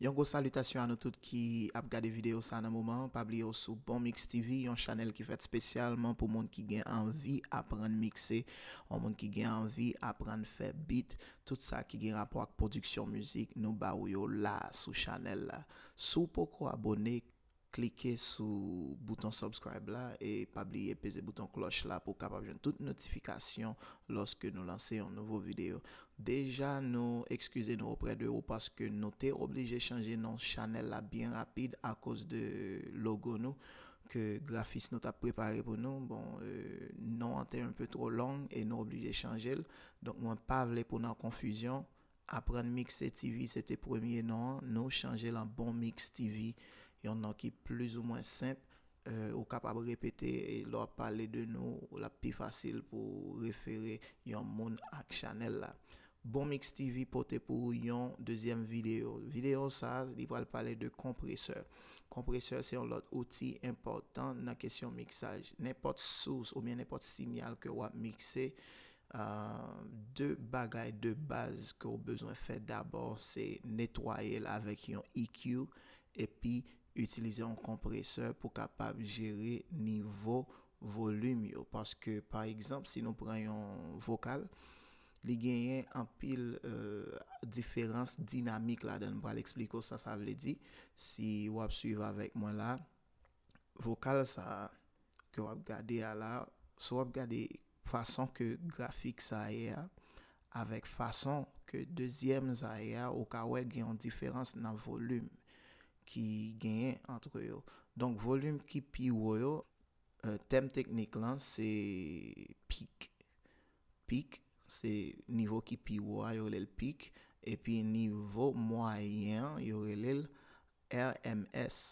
Yon go salutasyon an nou tout ki ap gade videyo sa nan mouman. Pabli yo sou Bon Mix TV, yon chanel ki fet spesyalman pou moun ki gen anvi apren miksè. Ou moun ki gen anvi apren fè bit. Tout sa ki gen rapwak produksyon müzik nou ba ou yo la sou chanel la. Sou poko abonek. klike sou bouton subscribe la e pabliye peze bouton kloche la pou kapab jen tout notifikasyon loske nou lansen yon nouvo video deja nou ekskuse nou opre de ou paske nou te oblige chanje nou chanel la bien rapide a kos de logo nou ke grafis nou ta prepare pou nou bon, euh, nou an te un peu tro long e nou oblige chanje donk mwen pavle pou nan konfusyon apren mikse tv se te premye nou chanje la bon mikse tv nou chanje la bon mikse tv yon nan ki plus ou mwen simple euh, ou kapab repete e lor pale de nou la pi fasil pou referi yon moun ak chanel la bon mix TV pote pou yon dezyem video video sa, li wale pale de kompresor, kompresor se yon lot outi important na kesyon mixaj, nepot sous ou men nepot sinyal ke wap mixe euh, de bagay de baz kou bezon fè d'abor se netwaye la avek yon EQ epi Utilize yon kompresor pou kapab jere nivou volume yo. Paske par eksemp, si nou pranyon vokal, li genyen an pil euh, diferans dinamik la den. Ba l'ekspliko sa sa vle di. Si wap suyve avèk mwen la, vokal sa kyo wap gade ala. So wap gade fason ke grafik sa aya, avèk fason ke dezyem sa aya ou ka wè genyon diferans nan volume yo. ki genye antre yo. Donk, volume ki piwo yo, euh, tem teknik lan, se pik. Pik, se nivou ki piwo a yorele pik, e pi nivou mwayen yorele RMS.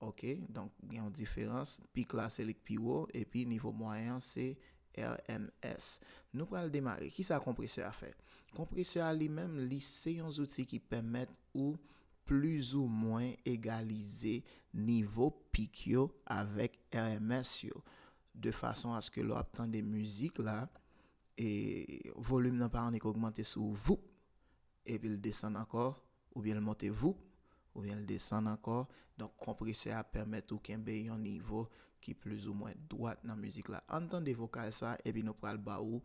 Ok, donk, gen yon diferans, pik la se lik piwo, e pi nivou mwayen se RMS. Nou pral demare, ki sa kompresye a fe? Kompresye a li menm li se yon zouti ki pemet ou Plus ou mwen egalize nivou pik yo avèk RMS yo. De fason aske lò aptan de müzik la, volyme nan par an e koumante sou vup, e bil desan akor, ou bil monte vup, ou bil desan akor. Donk komprese a permette ou ken be yon nivou ki plus ou mwen dwat nan müzik la. Antan de vokal sa, e bil nou pral ba ou,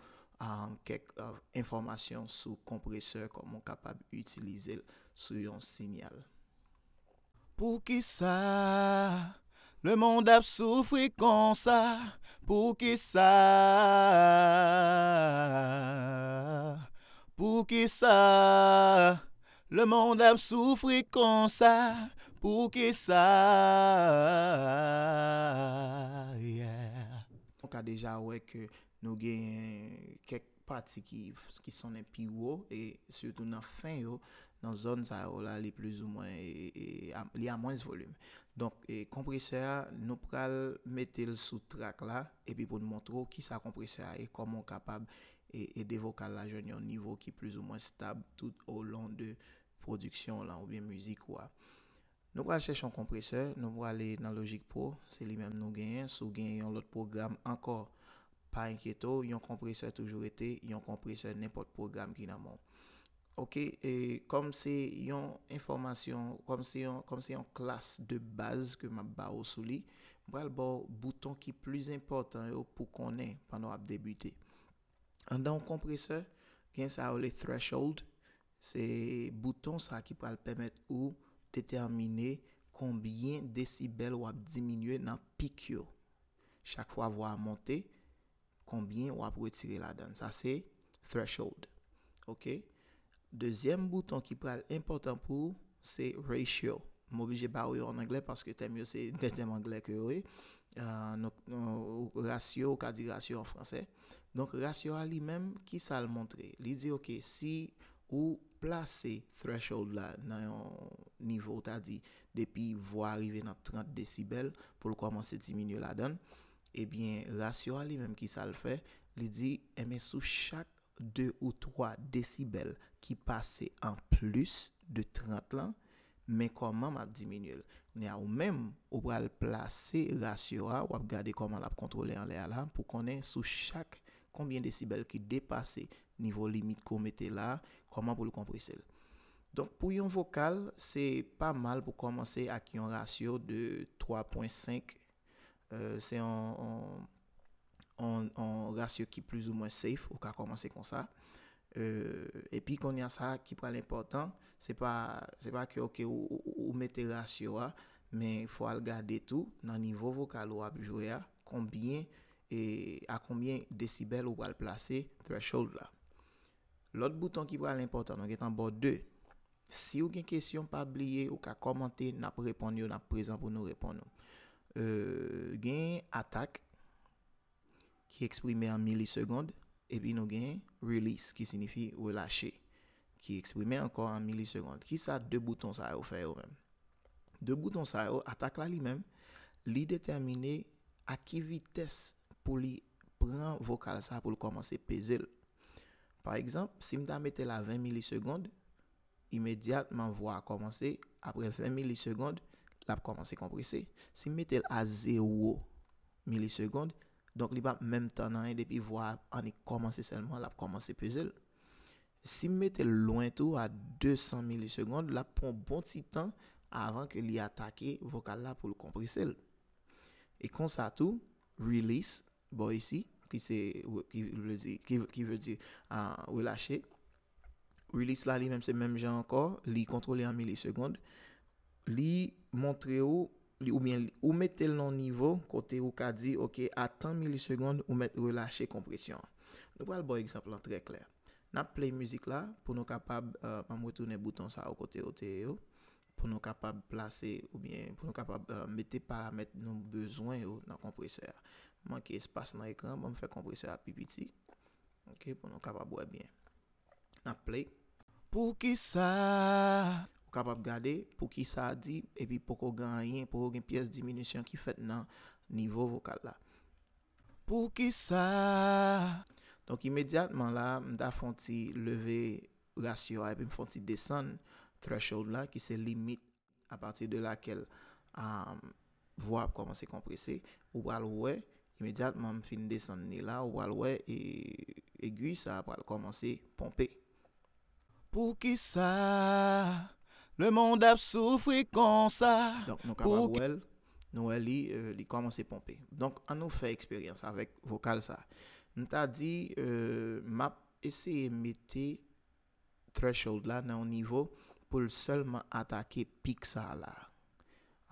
an kek euh, informasyon sou komprese komon kapab utilize l. Sou yon sinyal. Pou ki sa? Le moun dèp soufri kon sa. Pou ki sa? Pou ki sa? Le moun dèp soufri kon sa. Pou ki sa? Pou ki sa? Ton ka deja wek nou genye kek pati ki sonen pi wou. E soudou nan fin wou. nan zon sa ou la li plus ou mwen li a mwens volume donk kompresor nou pral metel sou trak la epi pou nou montrou ki sa kompresor e komon kapab e devokal la joun yon nivou ki plus ou mwen stab tout ou lon de produksyon la ou bien muzik wwa nou pral sech yon kompresor, nou pral le nan logik pou, se li menm nou genyen sou genyen yon lot program ankor pa enkyeto, yon kompresor toujou ete yon kompresor nepot program ki nan mwen Ok, e kom se yon informasyon, kom se yon klas de baz ke map ba ou sou li, wèl bo bouton ki plis importan yo pou konen pan wap debite. An dan w kompre se, gen sa w le threshold, se bouton sa ki pal pemet ou determine konbyen decibel wap diminye nan pi kyo. Chak fwa w ap monte, konbyen w ap wetire la dan. Sa se threshold. Ok? Dezyen bouton ki pral impotant pou, se ratio. Mou bi je barwe en anglè, paske tem yo se netem anglè ke we. Ration, ka di ration en fransè. Donk, ratio a li menm ki sa l montre. Li di, ok, si ou plase threshold la nan yon nivou ta di, depi yon vwa arrive nan eh 30 decibel, pou l kwa man se diminye la den, e bin, ratio a li menm ki sa l fe, li di, e eh men sou chak 2 ou 3 decibel ki pase en plus de 30 lan, men koman ma diminuel. Mwen a ou men ou wale place rasyo a, wap gade koman la pou kontrole an le alam, pou konen sou chak konbien decibel ki depase nivou limit kou mette la, koman pou lou kompre sel. Donk pou yon vokal, se pa mal pou komanse a ki yon rasyo de 3.5, se an... an rasyon ki plus ou mwen seif ou ka komanse kon sa epi kon yan sa ki pral importan se pa ki ok ou mette rasyon men fwa al gade tou nan nivou vokal ou apjouya a konbyen decibel ou al plase threshold la lot bouton ki pral importan an gen tan bo 2 si ou gen kesyon pa blye ou ka komante nap repon yo nap prezan pou nou repon euh, gen atak ki eksprime an milisekonde, epi nou gen relis, ki sinifi relache, ki eksprime ankor an milisekonde. Ki sa de bouton sa yo fè yo mèm? De bouton sa yo, ata kwa li mèm, li detemine a ki vites pou li pran vokal sa pou l komanse peze l. Par ekzamp, si m da metel an 20 milisekonde, imediatman vwa komanse, apre 20 milisekonde, l ap komanse kompresè. Si m metel an 0 milisekonde, Donk li pa mèm tan nan yon depi vwa an yi komanse selman la p komanse pe zel. Si mète loun tou a 200 milisekond, la pon bon ti tan avan ke li atake vokal la pou l'kompri sel. E konsa tou, release, bo yisi, ki vè di relache. Release la li mèm se mèm jan ankor, li kontrole an milisekond. Li montre ou... Ou mète l nan nivou kote ou ka di, ok, atan milisegonde ou mète relache kompresyon. Nou wè al boy ek sa plan trè kler. Nap play müzik la pou nou kapab, euh, mèm wè toune bouton sa ou kote ou tè yo. Pou nou kapab plase ou mèm pou nou kapab mète pa mèm nou bezwen yo nan kompresyon. Mèm ki espas nan ekran, mèm fè kompresyon api biti. Ok, pou nou kapab wè bè. Nap play. Pou ki sa... kapap gade pou ki sa di epi pou kon ganyen pou kon gen piyes diminisyon ki fet nan nivou vokal la. Pou ki sa Donk imediatman la mda fonti leve rasyon epi m fonti desen threshold la ki se limit apati de lakel a vwa p komanse kompresi ou wal wwe imediatman m fin desen ni la ou wal wwe e guy sa p wal komanse pompe. Pou ki sa Le moun dap soufri kon sa. Donk nou kama wèl, nou wèl li, euh, li komanse pompe. Donk an nou fè eksperyans avèk vokal sa. Nou ta di, euh, map, eseye mette threshold la nan yon nivou pou l selman atake pik sa la.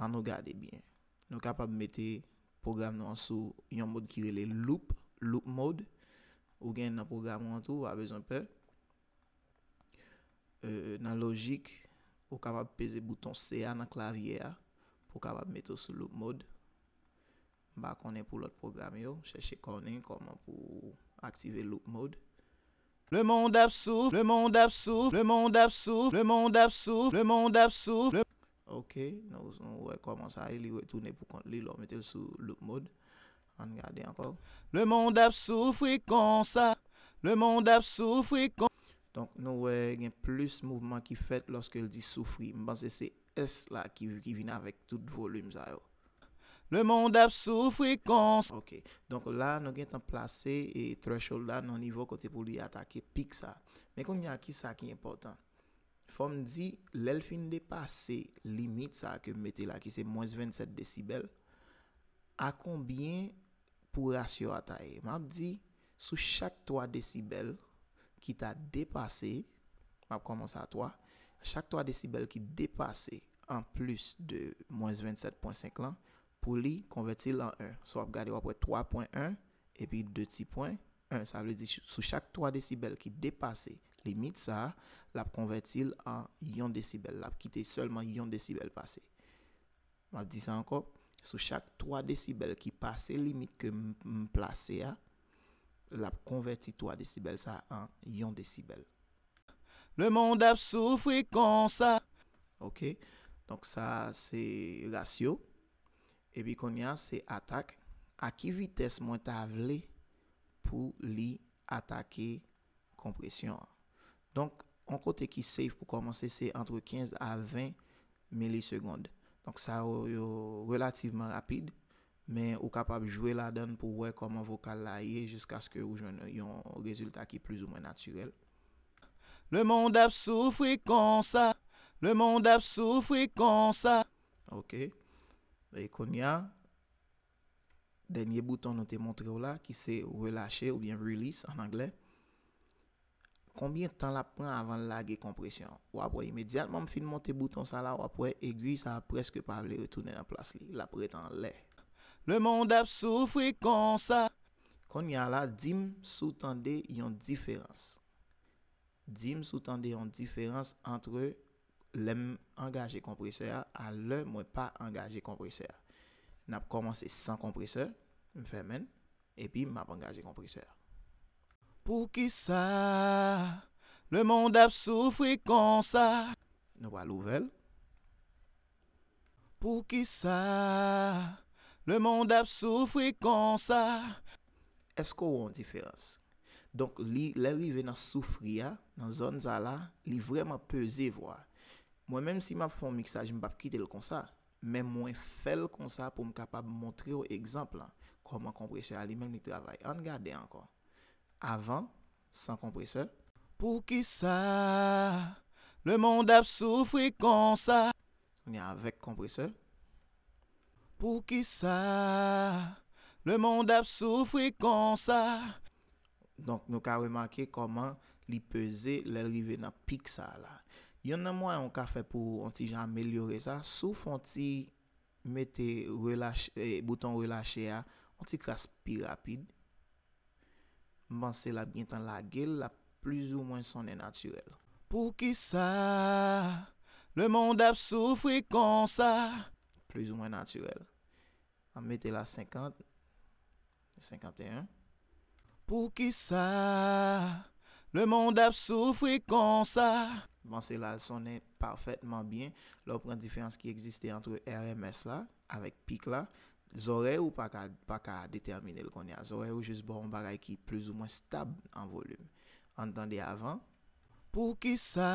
An nou gade bien. Nou kapab mette program nan sou yon mod kirele loop, loop mod. Ou gen nan program an tou, avèz euh, an pè. Nan logik. pou kabab peze bouton C anan klavye a, pou kabab meto sou loop mode. Ba konen pou lot program yo, chèche konen konen pou aktive loop mode. Le monde ap souf, le monde ap souf, le monde ap souf, le monde ap souf, le monde ap souf, le... Ok, nou son wè koman sa yi, li wè toune pou kont li, lò metel sou loop mode. An gade anko. Le monde ap souf, wè kon sa, le monde ap souf, wè kon... Donk nou gen plus mouvman ki fet loske el di soufri. Mban se se es la ki vina vek tout volum za yo. Le moun dap soufri kons. Ok. Donk la nou gen tan plase e threshold la nan nivou kote pou li atake pik sa. Men kon gen aki sa ki important. Fom di lelfin de pase limit sa ke mette la ki se moun 27 decibel. A konbyen pou rasyon ataye. Mban di sou chak 3 decibel. ki ta depase, m ap komanse a 3, chak 3 decibel ki depase, an plus de mounz 27.5 lan, pou li konvertil an 1, so ap gade wapwe 3.1, epi 2.1, sa vle di sou chak 3 decibel ki depase, limit sa, l ap konvertil an yon decibel, l ap kitey solman yon decibel pase. M ap di sa anko, sou chak 3 decibel ki pase, limit ke m plase a, ah, La konverti 3 decibel, sa a 1 yon decibel. Le monde a souffri kon sa. Ok, donk sa se ratio. Ebi kon ya se atak. A ki vites mwen ta vle pou li atake kompresyon. Donk, an kote ki save pou komanse se entre 15 a 20 milisegonde. Donk sa yo relativeman rapide. Men ou kapab jwè la den pou wè koman vokal la yè Jusk aske ou jwen yon rezultat ki plus ou mwen naturel Le monde ap soufri kon sa Le monde ap soufri kon sa Ok Ve yon kon ya Denye bouton nou te montre ou la Ki se relache ou bien release an anglè Kombien tan la pran avan lag e kompresyon Ou ap wè imedialman m fin monte bouton sa la Ou ap wè egwi sa preske pa wè retounen la plas li La pran tan lè Le moun dap soufri kon sa. Kon yal la, dim sou tande yon diferans. Dim sou tande yon diferans antre lèm angaje kompresor a lèm mwen pa angaje kompresor. N ap komanse san kompresor, m fè men, epi m ap angaje kompresor. Pou ki sa? Le moun dap soufri kon sa. Nou wal ouvel. Pou ki sa? Pou ki sa? Le moun dap soufri konsa. Esko ou an diférense? Donk li lèri ve nan soufri ya, nan zon zala, li vreman pese vwa. Mwen menm si mwen fon miksaj, mbap kite l konsa. Men mwen fel konsa pou m kapab mwontre ou ekzamp la. Koman kompresye alimen mi travay. An gade ankon. Avan, san kompresye. Pou ki sa? Le moun dap soufri konsa. Mwen yon avek kompresye. Pou ki sa, le moun dèp soufri kon sa. Donk nou ka remakè koman li pese lè rive nan pik sa la. Yon nan mwen an ka fè pou an ti jan amelyore sa, souf an ti mette eh, bouton relache a, an ti kras pi rapide. Mban se la bintan la gel la plus ou mwen sonen naturel. Pou ki sa, le moun dèp soufri kon sa. Plus ou mwen naturel. An mette la 50, 51. Pou ki sa, le moun dap soufri kon sa. Banse la, sonen parfaitman bin. La ou pren difyans ki egziste antre RMS la, avèk pik la, zore ou pa ka determine l kon ya. Zore ou jis bon bagay ki plus ou moun stab an volume. Antande avan. Pou ki sa,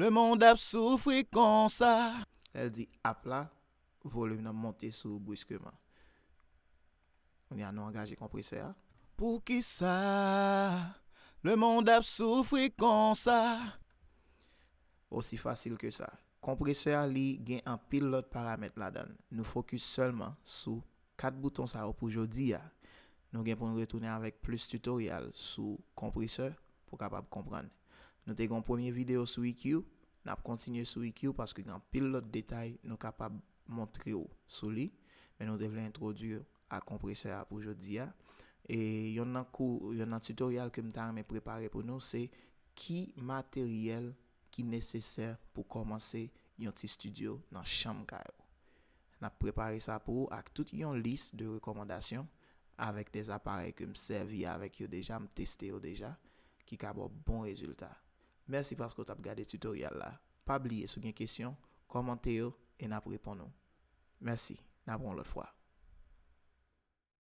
le moun dap soufri kon sa. El di apla. volym nan monte sou briskeman. On y a nou angaje kompresor. Pou ki sa? Le moun dap sou frikonsa. Ossi fasil ke sa. Kompresor li gen an pil lot paramet la dan. Nou fokus selman sou kat bouton sa ou pou jodi ya. Nou gen pou nou retounen avèk plus tutorial sou kompresor pou kapab kompran. Nou te gon pwemye video sou IQ. E Nap kontinye sou IQ paske gen an pil lot detay nou kapab montre yo sou li men nou devle introdu a kompre se ap oujodi ya e yon nan kou, yon nan tutorial kem tan me prepare pou nou se ki materiel ki neseser pou komanse yon ti studio nan chanm ka yo na prepare sa pou ak tout yon list de rekomandasyon avek de apare kem servi avek yo deja me teste yo deja ki ka bo bon rezultat mersi pasko tap gade tutorial la pabliye sou gen kesyon, komante yo et n'a pas répondre. Merci. N'a l'autre fois.